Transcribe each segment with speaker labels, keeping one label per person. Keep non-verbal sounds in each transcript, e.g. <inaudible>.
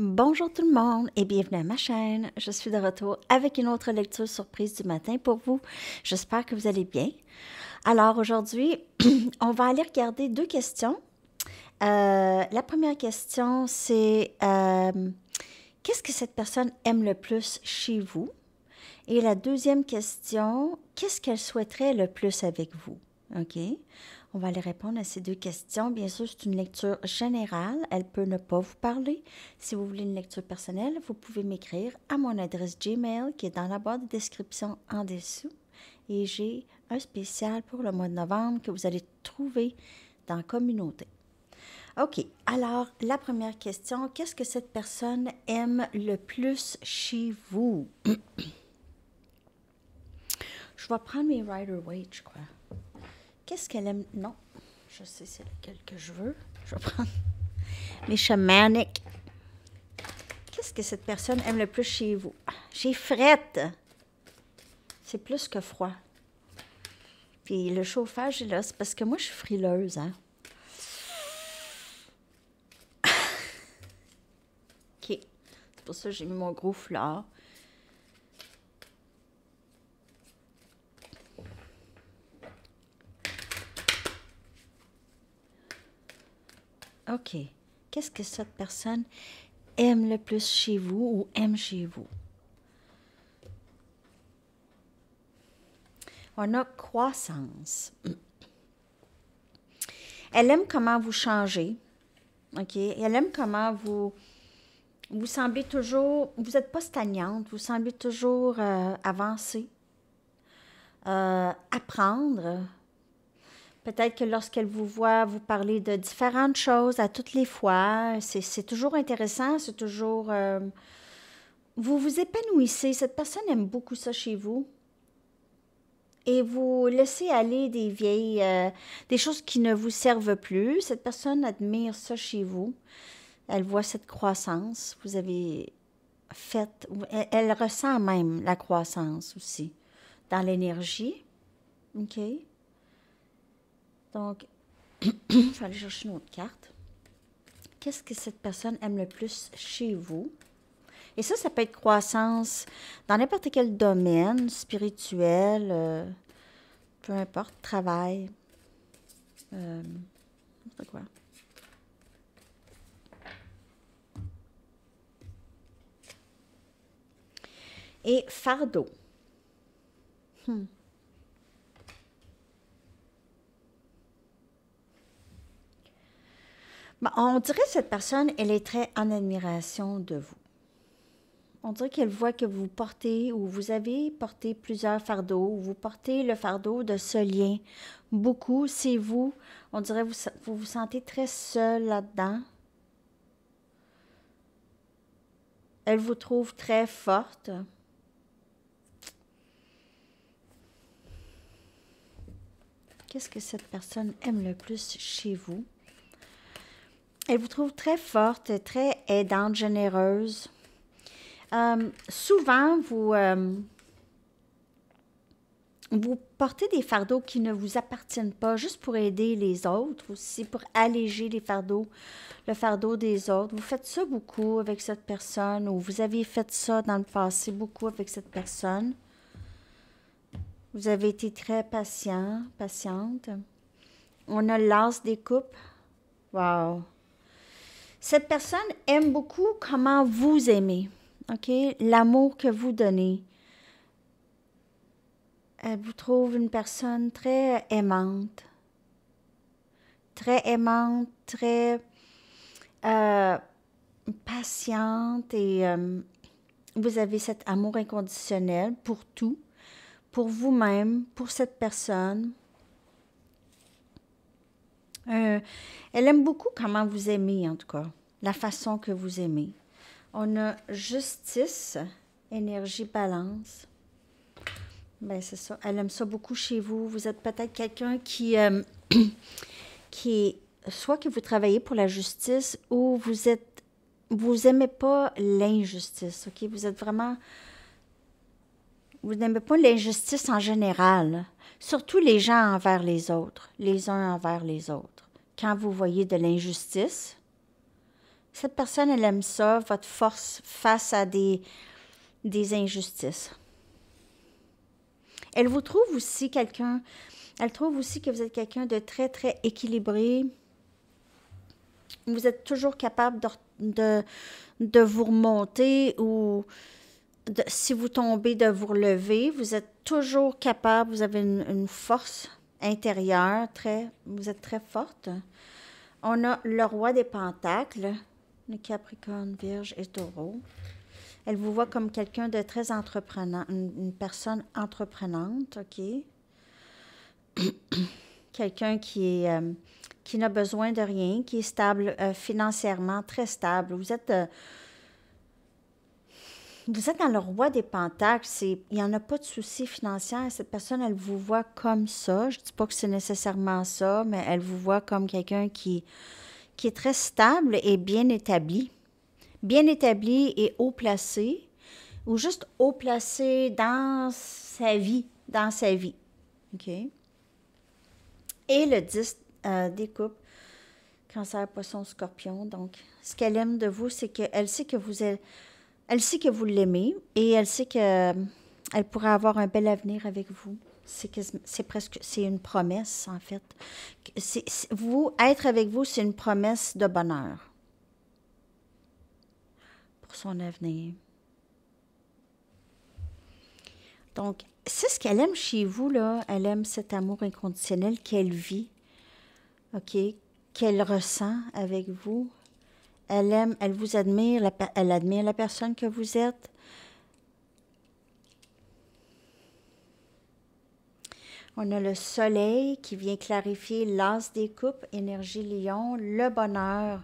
Speaker 1: Bonjour tout le monde et bienvenue à ma chaîne. Je suis de retour avec une autre lecture surprise du matin pour vous. J'espère que vous allez bien. Alors aujourd'hui, <clears throat> on va aller regarder deux questions. Euh, la première question, c'est euh, qu'est-ce que cette personne aime le plus chez vous? Et la deuxième question, qu'est-ce qu'elle souhaiterait le plus avec vous? OK? On va aller répondre à ces deux questions. Bien sûr, c'est une lecture générale. Elle peut ne pas vous parler. Si vous voulez une lecture personnelle, vous pouvez m'écrire à mon adresse Gmail qui est dans la barre de description en dessous. Et j'ai un spécial pour le mois de novembre que vous allez trouver dans Communauté. OK, alors la première question, qu'est-ce que cette personne aime le plus chez vous? <clears throat> je vais prendre mes Rider waite je crois. Qu'est-ce qu'elle aime? Non, je sais c'est que je veux. Je vais prendre les <laughs> chamaniques. Qu'est-ce que cette personne aime le plus chez vous? J'ai frette. C'est plus que froid. Puis le chauffage est là, c'est parce que moi, je suis frileuse, hein. <laughs> OK. C'est pour ça que j'ai mis mon gros là. OK. Qu'est-ce que cette personne aime le plus chez vous ou aime chez vous? On a croissance. <clears throat> Elle aime comment vous changez. OK? Elle aime comment vous. Vous semblez toujours. Vous n'êtes pas stagnante. Vous semblez toujours euh, avancer, euh, apprendre Peut-être que lorsqu'elle vous voit, vous parler de différentes choses à toutes les fois. C'est toujours intéressant, c'est toujours... Euh, vous vous épanouissez. Cette personne aime beaucoup ça chez vous. Et vous laissez aller des vieilles... Euh, des choses qui ne vous servent plus. Cette personne admire ça chez vous. Elle voit cette croissance. Vous avez fait... elle ressent même la croissance aussi dans l'énergie. OK? Donc, <clears throat> je vais aller chercher une autre carte. Qu'est-ce que cette personne aime le plus chez vous? Et ça, ça peut être croissance dans n'importe quel domaine, spirituel, euh, peu importe, travail, euh, quoi. Et fardeau. Hmm. on dirait que cette personne, elle est très en admiration de vous. On dirait qu'elle voit que vous portez ou vous avez porté plusieurs fardeaux, vous portez le fardeau de ce lien. Beaucoup, c'est vous. On dirait que vous, vous vous sentez très seul là-dedans. Elle vous trouve très forte. Qu'est-ce que cette personne aime le plus chez vous? elle vous trouve très forte, très aidante, généreuse. Euh, souvent, vous, euh, vous portez des fardeaux qui ne vous appartiennent pas, juste pour aider les autres, aussi pour alléger les fardeaux, le fardeau des autres. Vous faites ça beaucoup avec cette personne, ou vous avez fait ça dans le passé beaucoup avec cette personne. Vous avez été très patient, patiente. On a l'as des coupes. Wow! Cette personne aime beaucoup comment vous aimez, OK? L'amour que vous donnez. Elle vous trouve une personne très aimante. Très aimante, très euh, patiente et euh, vous avez cet amour inconditionnel pour tout, pour vous-même, pour cette personne, euh, elle aime beaucoup comment vous aimez, en tout cas, la façon que vous aimez. On a justice, énergie, balance. Ben, c'est ça. Elle aime ça beaucoup chez vous. Vous êtes peut-être quelqu'un qui, euh, <clears throat> qui, soit que vous travaillez pour la justice ou vous êtes, vous aimez pas l'injustice, OK? Vous êtes vraiment, vous n'aimez pas l'injustice en général surtout les gens envers les autres, les uns envers les autres. Quand vous voyez de l'injustice, cette personne, elle aime ça, votre force face à des, des injustices. Elle vous trouve aussi quelqu'un, elle trouve aussi que vous êtes quelqu'un de très, très équilibré. Vous êtes toujours capable de, de, de vous remonter ou si vous tombez, de vous relever. Vous êtes toujours capable, vous avez une, force intérieure, très, vous êtes très forte. On a le roi des pentacles, le Capricorne, Vierge et Taureau. Elle vous voit comme quelqu'un de très entreprenant, une, personne entreprenante, OK? <coughs> quelqu'un qui euh, qui n'a besoin de rien, qui est stable euh, financièrement, très stable. Vous êtes euh, vous êtes dans le roi des pentacles, il n'y en a pas de souci financier. Cette personne, elle vous voit comme ça. Je ne dis pas que c'est nécessairement ça, mais elle vous voit comme quelqu'un qui, qui est très stable et bien établi. Bien établi et haut placé, ou juste haut placé dans sa vie, dans sa vie. OK? Et le 10 découpe. Euh, des coupes, cancer, poisson, scorpion. Donc, ce qu'elle aime de vous, c'est qu'elle sait que vous êtes... Elle sait que vous l'aimez et elle sait que euh, elle pourrait avoir un bel avenir avec vous. C'est presque c'est une promesse en fait. C'est vous être avec vous, c'est une promesse de bonheur pour son avenir. Donc, c'est ce qu'elle aime chez vous là. Elle aime cet amour inconditionnel qu'elle vit, ok, qu'elle ressent avec vous. Elle aime, elle vous admire, elle admire la personne que vous êtes. On a le soleil qui vient clarifier l'as des coupes, énergie lion, le bonheur.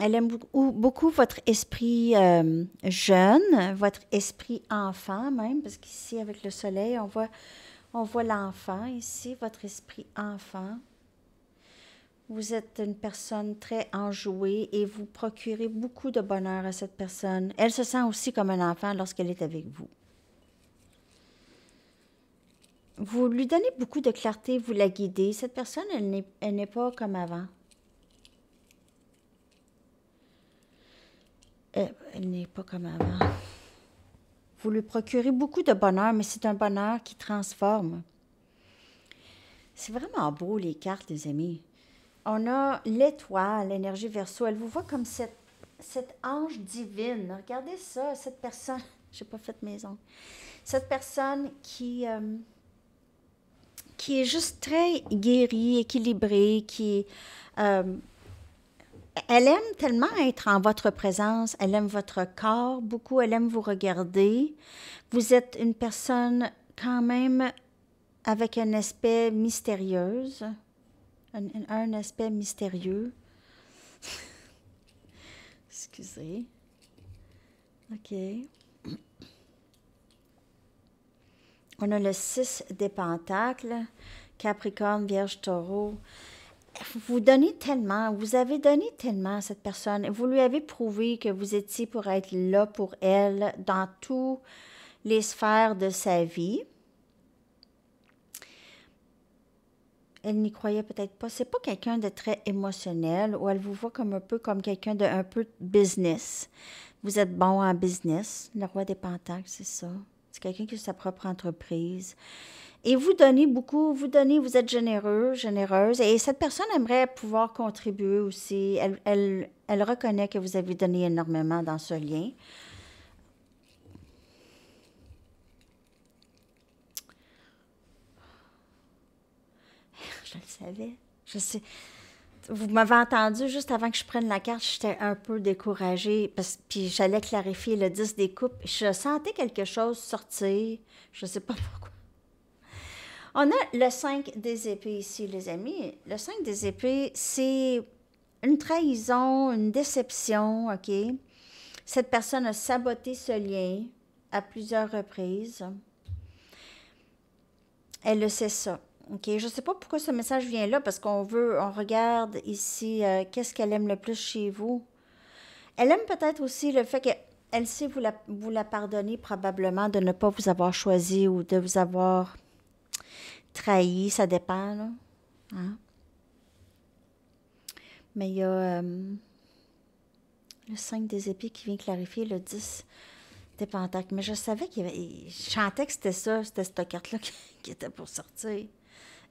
Speaker 1: Elle aime beaucoup, votre esprit euh, jeune, votre esprit enfant même, parce qu'ici avec le soleil, on voit, on voit l'enfant ici, votre esprit enfant. Vous êtes une personne très enjouée et vous procurez beaucoup de bonheur à cette personne. Elle se sent aussi comme un enfant lorsqu'elle est avec vous. Vous lui donnez beaucoup de clarté, vous la guidez. Cette personne, elle n'est pas comme avant. Euh, elle, n'est pas comme avant. Vous lui procurez beaucoup de bonheur, mais c'est un bonheur qui transforme. C'est vraiment beau, les cartes, les amis on a l'étoile, l'énergie verso. Elle vous voit comme cette, ange divine. Regardez ça, cette personne. <laughs> je n'ai pas fait maison. maison, Cette personne qui, euh, qui est juste très guérie, équilibrée, qui. Euh, elle aime tellement être en votre présence, elle aime votre corps beaucoup, elle aime vous regarder. Vous êtes une personne quand même avec un aspect mystérieuse un, aspect mystérieux. <laughs> Excusez. OK. On a le 6 des Pentacles, Capricorne, Vierge, Taureau. Vous donnez tellement, vous avez donné tellement à cette personne. Vous lui avez prouvé que vous étiez pour être là pour elle dans toutes les sphères de sa vie. elle n'y croyait peut-être pas. C'est pas quelqu'un de très émotionnel ou elle vous voit comme un peu comme quelqu'un de un peu business. Vous êtes bon en business, le roi des pentacles, c'est ça. C'est quelqu'un qui a sa propre entreprise. Et vous donnez beaucoup, vous donnez, vous êtes généreux, généreuse. Et cette personne aimerait pouvoir contribuer aussi. elle, elle reconnaît que vous avez donné énormément dans ce lien. Je sais. Vous m'avez entendu juste avant que je prenne la carte, j'étais un peu découragée. Parce, puis j'allais clarifier le 10 des coupes. Je sentais quelque chose sortir. Je ne sais pas <laughs> pourquoi. On a le 5 des épées ici, les amis. Le 5 des épées, c'est une trahison, une déception, OK? Cette personne a saboté ce lien à plusieurs reprises. Elle le sait ça. OK, je ne sais pas pourquoi ce message vient là, parce qu'on veut, on regarde ici euh, qu'est-ce qu'elle aime le plus chez vous. Elle aime peut-être aussi le fait qu'elle sait vous la, pardonner probablement de ne pas vous avoir choisi ou de vous avoir trahi, ça dépend. Hein. Mais il y a euh, le 5 des épées qui vient clarifier le 10 des pentacles. Mais je savais qu'il y avait. Je chantais que c'était ça, c'était cette carte-là <laughs> qui était pour sortir.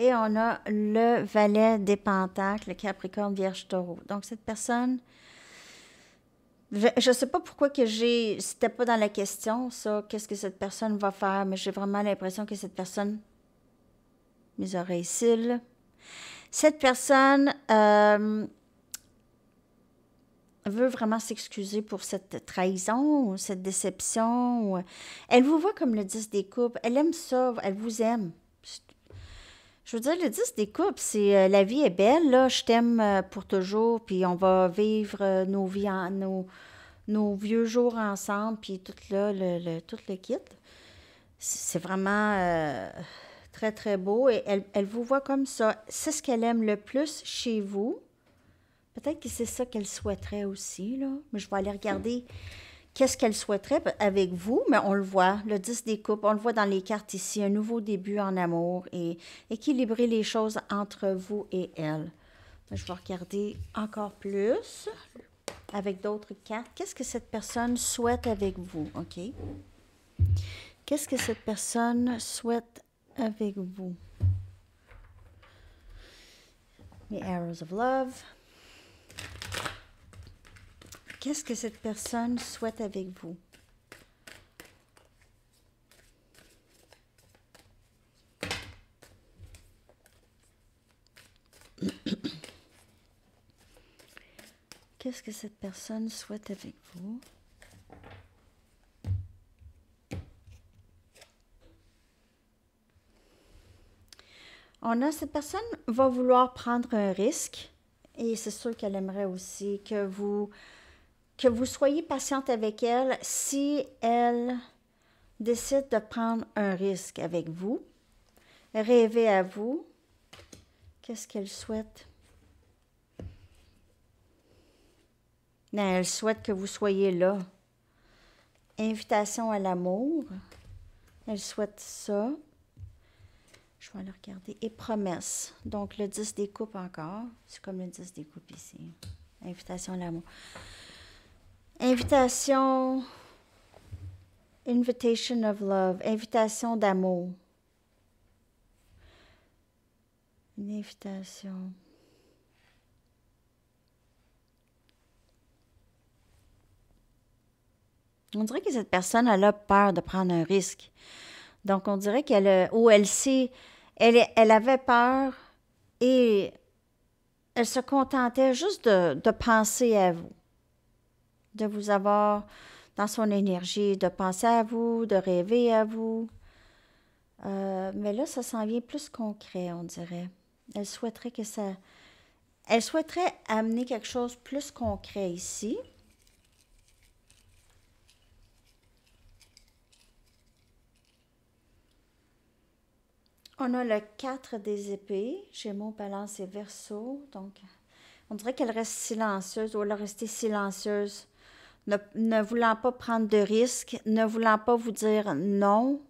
Speaker 1: Et on a le valet des pentacles, Capricorne, Vierge, Taureau. Donc, cette personne, je ne sais pas pourquoi que j'ai... C'était pas dans la question, ça, qu'est-ce que cette personne va faire, mais j'ai vraiment l'impression que cette personne... Mes oreilles cils. Cette personne euh, veut vraiment s'excuser pour cette trahison, cette déception. Elle vous voit comme le 10 des coupes. Elle aime ça, elle vous aime. Je veux dire, le 10 des c'est euh, la vie est belle, là, je t'aime euh, pour toujours, puis on va vivre euh, nos, nos, vieux jours ensemble, puis tout là, le, tout le kit. C'est vraiment très, très beau. Et elle, vous voit comme ça. C'est ce qu'elle aime le plus chez vous. Peut-être que c'est ça qu'elle souhaiterait aussi, là. Mais je vais aller regarder qu'est-ce qu'elle souhaiterait avec vous, mais on le voit, le 10 des coupes, on le voit dans les cartes ici, un nouveau début en amour et équilibrer les choses entre vous et elle. Je vais regarder encore plus avec d'autres cartes. Qu'est-ce que cette personne souhaite avec vous, OK? Qu'est-ce que cette personne souhaite avec vous? The Arrows of Love. Qu'est-ce que cette personne souhaite avec vous? Qu'est-ce que cette personne souhaite avec vous? On a cette personne va vouloir prendre un risque et c'est sûr qu'elle aimerait aussi que vous que vous soyez patiente avec elle si elle décide de prendre un risque avec vous. Rêver à vous. Qu'est-ce qu'elle souhaite? Non, ben, elle souhaite que vous soyez là. Invitation à l'amour. Elle souhaite ça. Je vais aller regarder. Et promesse. Donc, le 10 des encore. C'est comme le 10 des ici. Invitation à l'amour. Invitation. Invitation of love. Invitation d'amour. Une invitation. On dirait que cette personne elle a peur de prendre un risque. Donc, on dirait qu'elle, euh, ou elle sait, elle, elle avait peur et elle se contentait juste de penser à vous de vous avoir dans son énergie, de penser à vous, de rêver à vous. Euh, mais là, ça s'en vient plus concret, on dirait. Elle souhaiterait que ça... Elle souhaiterait amener quelque chose plus concret ici. On a le 4 des épées, Gémeaux, Balance et Verseau. Donc, on dirait qu'elle reste silencieuse ou elle a silencieuse ne, voulant pas prendre de risques, ne voulant pas vous dire non.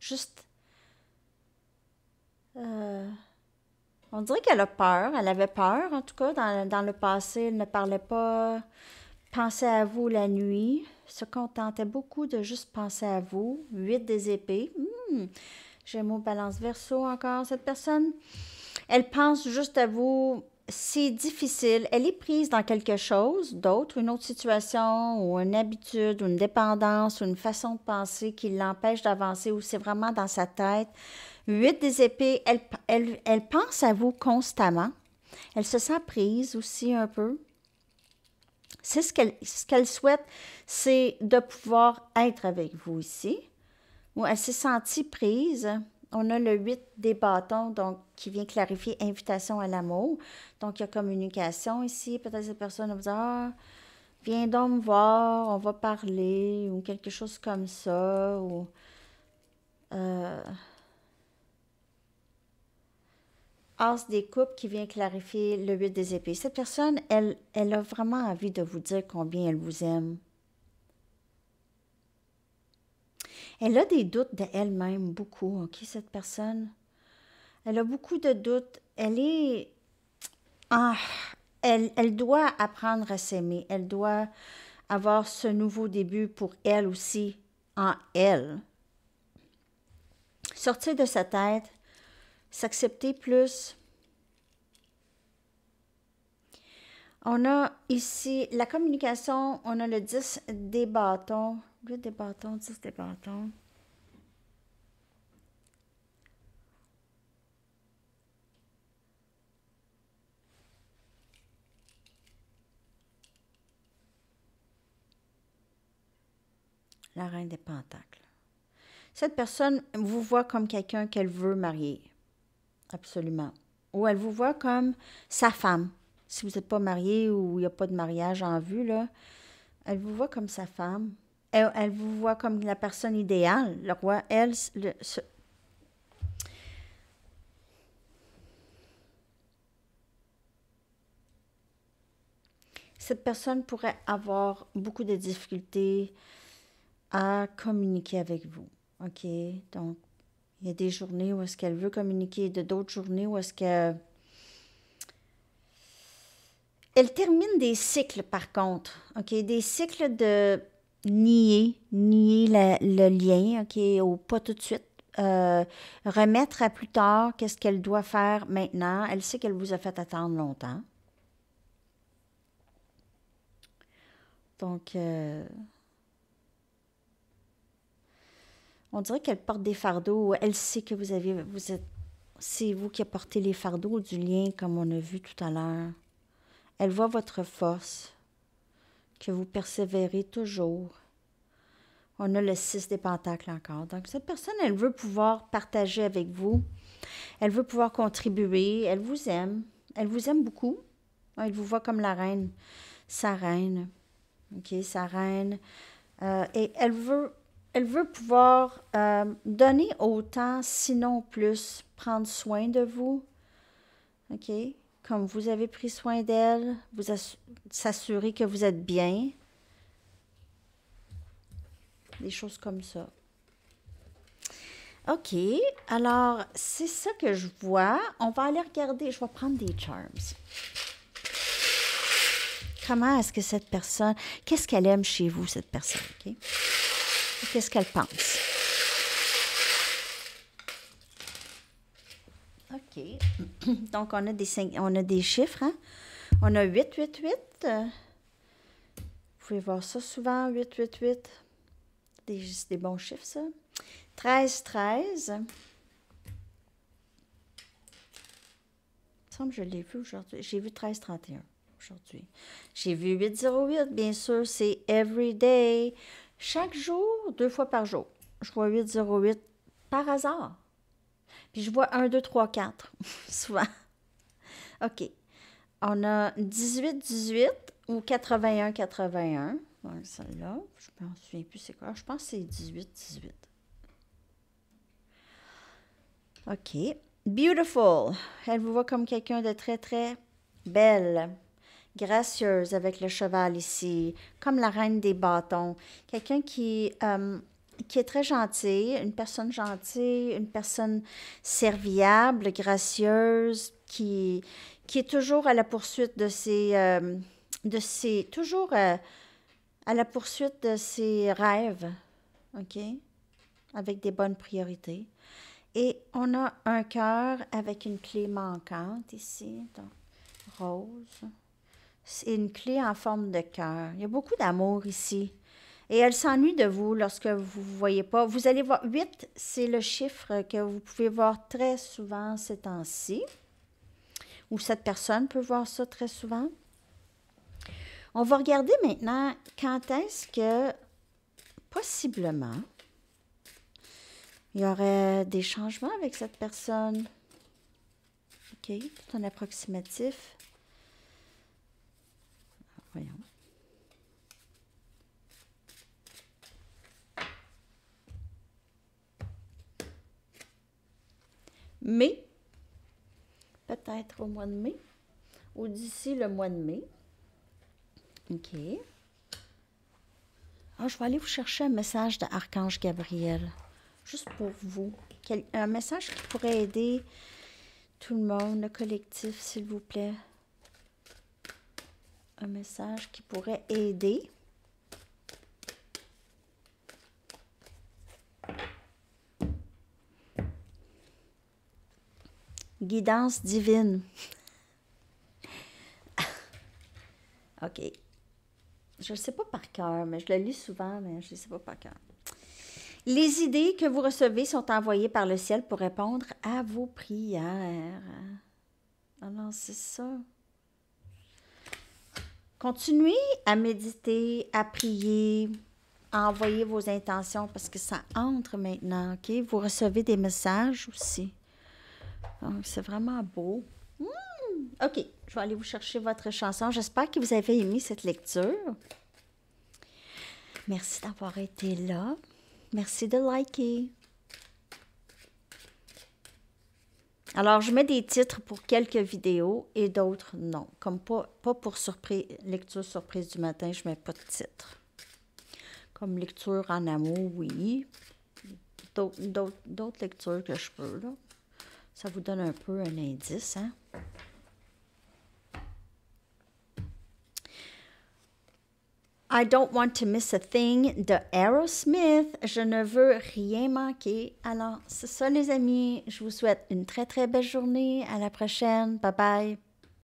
Speaker 1: Juste euh, on dirait qu'elle a peur, elle avait peur en tout cas dans, le passé, elle ne parlait pas, pensait à vous la nuit, se contentait beaucoup de juste penser à vous. Huit des épées, hmm, j'ai mon balance verso encore cette personne. Elle pense juste à vous c'est difficile. Elle est prise dans quelque chose d'autre, une autre situation ou une habitude ou une dépendance ou une façon de penser qui l'empêche d'avancer ou c'est vraiment dans sa tête. Huit des épées, elle, pense à vous constamment. Elle se sent prise aussi un peu. C'est ce qu'elle ce souhaite, c'est de pouvoir être avec vous ici. Ou elle s'est sentie prise. On a le 8 des bâtons, donc qui vient clarifier invitation à l'amour. Donc, il y a communication ici. Peut-être cette personne va vous dire ah, Viens donc me voir, on va parler, ou quelque chose comme ça. Ou, euh, As des coupes qui vient clarifier le 8 des épées. Cette personne, elle, elle a vraiment envie de vous dire combien elle vous aime Elle a des doutes d'elle-même, beaucoup, OK, cette personne. Elle a beaucoup de doutes. Elle est. Ah, elle, elle doit apprendre à s'aimer. Elle doit avoir ce nouveau début pour elle aussi, en elle. Sortir de sa tête, s'accepter plus. On a ici la communication, on a le 10 des bâtons, 8 des bâtons, 10 des bâtons. La reine des pentacles. Cette personne vous voit comme quelqu'un qu'elle veut marier. Absolument. Ou elle vous voit comme sa femme. Si vous n'êtes pas marié ou il n'y a pas de mariage en vue, là, elle vous voit comme sa femme elle, vous voit comme la personne idéale. Le roi, elle, cette personne pourrait avoir beaucoup de difficultés à communiquer avec vous. OK? Donc, il y a des journées où est-ce qu'elle veut communiquer, de d'autres journées où est-ce qu'elle... Elle termine des cycles, par contre. OK? Des cycles de nier, nier le lien, OK, ou pas tout de suite. Euh, remettre à plus tard qu'est-ce qu'elle doit faire maintenant. Elle sait qu'elle vous a fait attendre longtemps. Donc, euh, on dirait qu'elle porte des fardeaux. Elle sait que vous avez, vous êtes, c'est vous qui apportez les fardeaux du lien, comme on a vu tout à l'heure. Elle voit votre force que vous persévérez toujours. On a le 6 des pentacles encore. Donc, cette personne, elle veut pouvoir partager avec vous. Elle veut pouvoir contribuer. Elle vous aime. Elle vous aime beaucoup. Elle vous voit comme la reine, sa reine. OK, sa reine. Euh, et elle veut, elle veut pouvoir euh, donner autant, sinon plus, prendre soin de vous. OK? comme vous avez pris soin d'elle, vous s'assurer que vous êtes bien. Des choses comme ça. OK, alors c'est ça que je vois. On va aller regarder, je vais prendre des charms. Comment est-ce que cette personne, qu'est-ce qu'elle aime chez vous, cette personne? Ok, Qu'est-ce qu'elle pense? <clears throat> Donc, on a des, on a des chiffres. Hein? On a 8, 8, 8. Vous pouvez voir ça souvent, 8, 8, 8. Des, des bons chiffres, ça. 13, 13. Il me semble que je l'ai vu aujourd'hui. J'ai vu 1331 aujourd'hui. J'ai vu 808, bien sûr, c'est every day. Chaque jour, deux fois par jour. Je vois 808 par hasard. Puis je vois 1, 2, 3, 4, souvent. OK. On a 18, 18 ou 81, 81. Donc celle-là. Je ne me souviens plus c'est quoi. Je pense que c'est 18, 18. OK. Beautiful. Elle vous voit comme quelqu'un de très, très belle, gracieuse avec le cheval ici, comme la reine des bâtons. Quelqu'un qui... Euh, qui est très gentille, une personne gentille, une personne serviable, gracieuse, qui, qui est toujours à la poursuite de ses... Euh, de ses toujours euh, à la poursuite de ses rêves, OK? Avec des bonnes priorités. Et on a un cœur avec une clé manquante ici, donc rose. C'est une clé en forme de cœur. Il y a beaucoup d'amour ici. Et elle s'ennuie de vous lorsque vous ne voyez pas. Vous allez voir, 8, c'est le chiffre que vous pouvez voir très souvent ces temps-ci, ou cette personne peut voir ça très souvent. On va regarder maintenant quand est-ce que, possiblement, il y aurait des changements avec cette personne. OK, tout un approximatif. Voyons. mai, peut-être au mois de mai, ou d'ici le mois de mai. OK. Ah, je vais aller vous chercher un message d'Archange Gabriel, juste pour vous. un message qui pourrait aider tout le monde, le collectif, s'il vous plaît. Un message qui pourrait aider Guidance divine. <laughs> OK. Je ne sais pas par cœur, mais je le lis souvent, mais je ne sais pas par cœur. Les idées que vous recevez sont envoyées par le ciel pour répondre à vos prières. Alors, ah c'est ça. Continuez à méditer, à prier, à envoyer vos intentions parce que ça entre maintenant, OK? Vous recevez des messages aussi. Ah, c'est vraiment beau. Hmm. OK, je vais aller vous chercher votre chanson. J'espère que vous avez aimé cette lecture. Merci d'avoir été là. Merci de liker. Alors, je mets des titres pour quelques vidéos et d'autres non. Comme pas, pour surprise, lecture surprise du matin, je mets pas de titre. Comme lecture en amour, oui. D'autres lectures que je peux, là. Ça vous donne un peu un indice, hein? I don't want to miss a thing de Aerosmith. Je ne veux rien manquer. Alors, c'est ça les amis. Je vous souhaite une très très belle journée. À la prochaine. Bye bye.